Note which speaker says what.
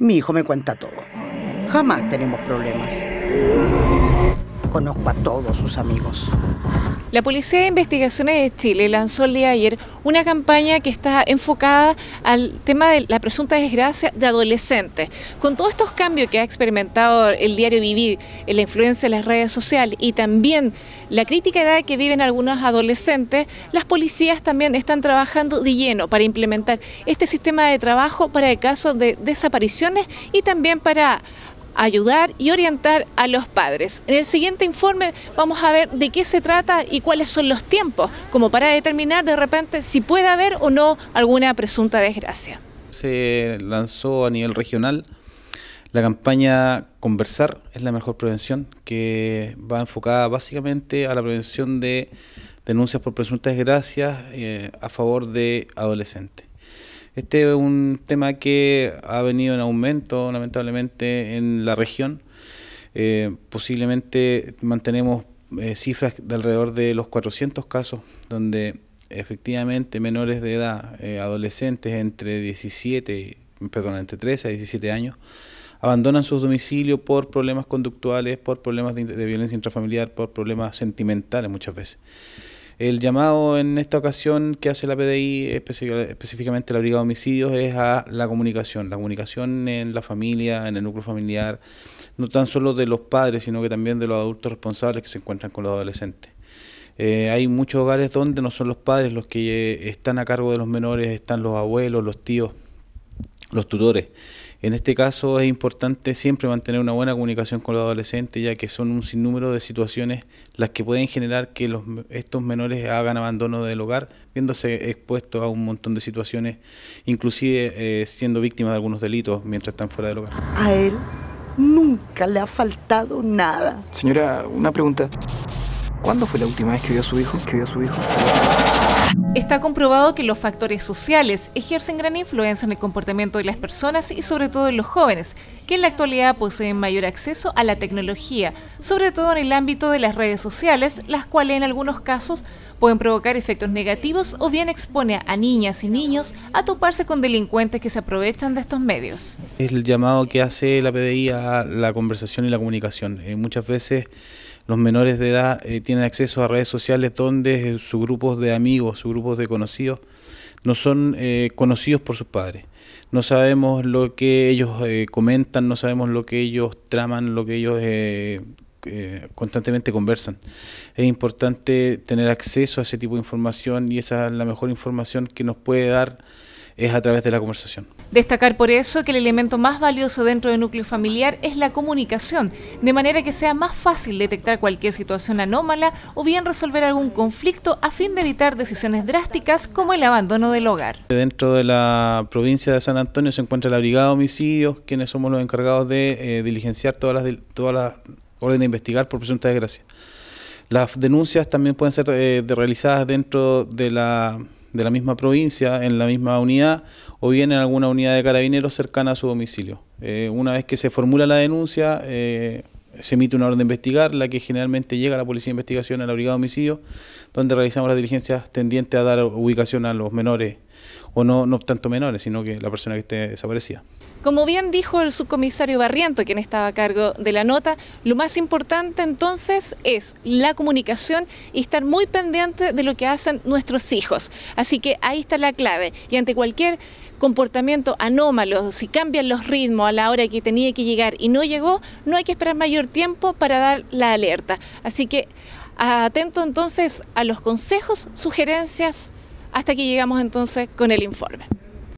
Speaker 1: Mi hijo me cuenta todo. Jamás tenemos problemas.
Speaker 2: Conozco a todos sus amigos.
Speaker 1: La Policía de Investigaciones de Chile lanzó el día de ayer una campaña que está enfocada al tema de la presunta desgracia de adolescentes. Con todos estos cambios que ha experimentado el diario vivir, la influencia de las redes sociales y también la crítica edad que viven algunos adolescentes, las policías también están trabajando de lleno para implementar este sistema de trabajo para el caso de desapariciones y también para ayudar y orientar a los padres. En el siguiente informe vamos a ver de qué se trata y cuáles son los tiempos, como para determinar de repente si puede haber o no alguna presunta desgracia.
Speaker 2: Se lanzó a nivel regional la campaña Conversar es la mejor prevención, que va enfocada básicamente a la prevención de denuncias por presuntas desgracias eh, a favor de adolescentes. Este es un tema que ha venido en aumento, lamentablemente, en la región. Eh, posiblemente mantenemos eh, cifras de alrededor de los 400 casos donde efectivamente menores de edad, eh, adolescentes entre 17, perdón, entre 13 a 17 años, abandonan sus domicilios por problemas conductuales, por problemas de violencia intrafamiliar, por problemas sentimentales muchas veces. El llamado en esta ocasión que hace la PDI, específicamente la Brigada de Homicidios, es a la comunicación, la comunicación en la familia, en el núcleo familiar, no tan solo de los padres, sino que también de los adultos responsables que se encuentran con los adolescentes. Eh, hay muchos hogares donde no son los padres los que eh, están a cargo de los menores, están los abuelos, los tíos, los tutores. En este caso es importante siempre mantener una buena comunicación con los adolescentes, ya que son un sinnúmero de situaciones las que pueden generar que los, estos menores hagan abandono del hogar, viéndose expuestos a un montón de situaciones, inclusive eh, siendo víctimas de algunos delitos mientras están fuera del hogar.
Speaker 1: A él nunca le ha faltado nada.
Speaker 2: Señora, una pregunta. ¿Cuándo fue la última vez su hijo? Que vio a su hijo.
Speaker 1: Está comprobado que los factores sociales ejercen gran influencia en el comportamiento de las personas y sobre todo en los jóvenes, que en la actualidad poseen mayor acceso a la tecnología, sobre todo en el ámbito de las redes sociales, las cuales en algunos casos pueden provocar efectos negativos o bien expone a niñas y niños a toparse con delincuentes que se aprovechan de estos medios.
Speaker 2: Es el llamado que hace la PDI a la conversación y la comunicación. Eh, muchas veces los menores de edad eh, tienen acceso a redes sociales donde sus grupos de amigos, sus grupos de conocidos, no son eh, conocidos por sus padres. No sabemos lo que ellos eh, comentan, no sabemos lo que ellos traman, lo que ellos constantemente conversan. Es importante tener acceso a ese tipo de información y esa es la mejor información que nos puede dar es a través de la conversación.
Speaker 1: Destacar por eso que el elemento más valioso dentro del núcleo familiar es la comunicación, de manera que sea más fácil detectar cualquier situación anómala o bien resolver algún conflicto a fin de evitar decisiones drásticas como el abandono del hogar.
Speaker 2: Dentro de la provincia de San Antonio se encuentra la Brigada de Homicidios, quienes somos los encargados de eh, diligenciar todas las, todas las órdenes de investigar por presunta desgracia. Las denuncias también pueden ser eh, realizadas dentro de la de la misma provincia, en la misma unidad, o bien en alguna unidad de carabineros cercana a su domicilio. Eh, una vez que se formula la denuncia, eh, se emite una orden de investigar, la que generalmente llega a la Policía de Investigación, a la Brigada de Homicidio, donde realizamos las diligencias tendientes a dar ubicación a los menores o no, no tanto menores, sino que la persona que esté desaparecida.
Speaker 1: Como bien dijo el subcomisario Barriento, quien estaba a cargo de la nota, lo más importante entonces es la comunicación y estar muy pendiente de lo que hacen nuestros hijos. Así que ahí está la clave. Y ante cualquier comportamiento anómalo, si cambian los ritmos a la hora que tenía que llegar y no llegó, no hay que esperar mayor tiempo para dar la alerta. Así que atento entonces a los consejos, sugerencias, hasta aquí llegamos entonces con el informe.